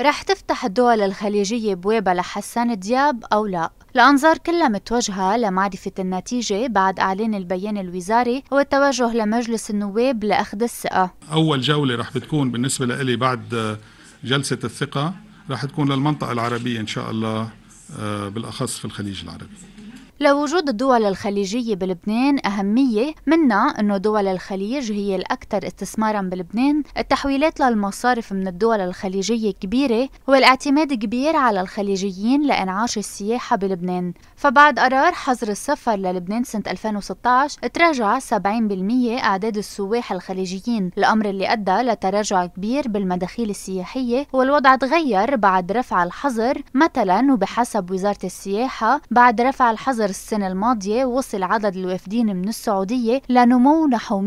رح تفتح الدول الخليجية بوابة لحسان دياب أو لا؟ الأنظار كلها متوجهة لمعرفة النتيجة بعد إعلان البيان الوزاري والتوجه لمجلس النواب لأخذ الثقة أول جولة رح بتكون بالنسبة لإلي بعد آه، جلسة الثقة رح تكون للمنطقة العربية إن شاء الله آه، بالأخص في الخليج العربي لوجود الدول الخليجية بلبنان أهمية منها أنه دول الخليج هي الأكثر استثمارا بلبنان التحويلات للمصارف من الدول الخليجية كبيرة والاعتماد كبير على الخليجيين لإنعاش السياحة بلبنان فبعد قرار حظر السفر للبنان سنة 2016 تراجع 70% أعداد السواح الخليجيين الأمر اللي أدى لتراجع كبير بالمداخيل السياحية والوضع تغير بعد رفع الحظر مثلا وبحسب وزارة السياحة بعد رفع الحظر السنة الماضية وصل عدد الوافدين من السعودية لنمو نحو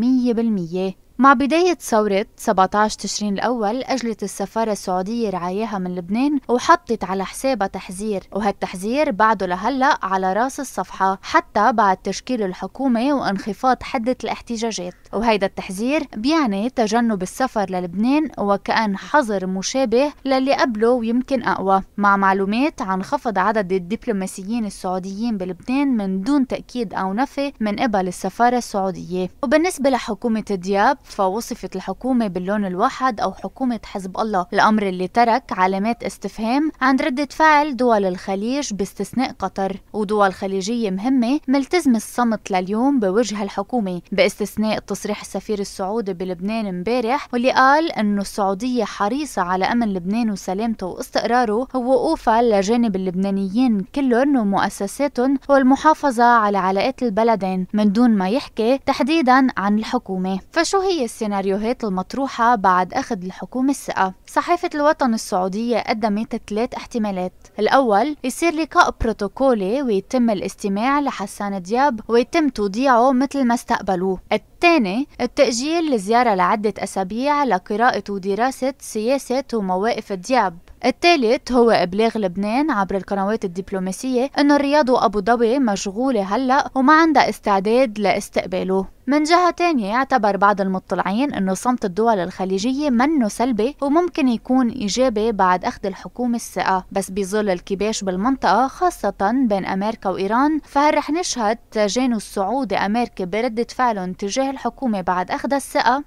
100% مع بداية ثورة 17 تشرين الأول أجلت السفارة السعودية رعاياها من لبنان وحطت على حسابها تحذير وهالتحذير بعده لهلأ على راس الصفحة حتى بعد تشكيل الحكومة وانخفاض حدة الاحتجاجات وهيدا التحذير بيعني تجنب السفر للبنان وكأن حظر مشابه للي قبله ويمكن أقوى مع معلومات عن خفض عدد الدبلوماسيين السعوديين بلبنان من دون تأكيد أو نفي من قبل السفارة السعودية وبالنسبة لحكومة دياب فوصفت الحكومة باللون الواحد أو حكومة حزب الله الأمر اللي ترك علامات استفهام عند ردة فعل دول الخليج باستثناء قطر ودول خليجية مهمة ملتزمة الصمت لليوم بوجه الحكومة باستثناء تصريح السفير السعودي بلبنان امبارح واللي قال أنه السعودية حريصة على أمن لبنان وسلامته واستقراره ووقوفها لجانب اللبنانيين كلهم ومؤسساتهم والمحافظة على علاقات البلدين من دون ما يحكي تحديدا عن الحكومة فشو هي هي السيناريوهات المطروحة بعد أخذ الحكومة الثقة صحيفة الوطن السعودية قدمت ثلاث احتمالات الأول يصير لقاء بروتوكولي ويتم الاستماع لحسان دياب ويتم توضيعه مثل ما استقبلوه الثاني التأجيل لزيارة لعدة أسابيع لقراءة ودراسة سياسة ومواقف دياب الثالث هو إبلاغ لبنان عبر القنوات الدبلوماسية أن الرياض وأبو ظبي مشغولة هلأ وما عندها استعداد لاستقباله من جهة تانية يعتبر بعض المطلعين أنه صمت الدول الخليجية منه سلبي وممكن يكون إيجابي بعد أخذ الحكومة الثقة بس بظل الكباش بالمنطقة خاصة بين أمريكا وإيران فهل رح نشهد تجانس سعودي أمريكي بردة فعلهم تجاه الحكومة بعد أخذ الثقة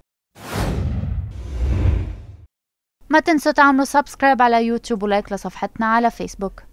ما تنسوا تعملوا سبسكرايب على يوتيوب ولايك لصفحتنا على فيسبوك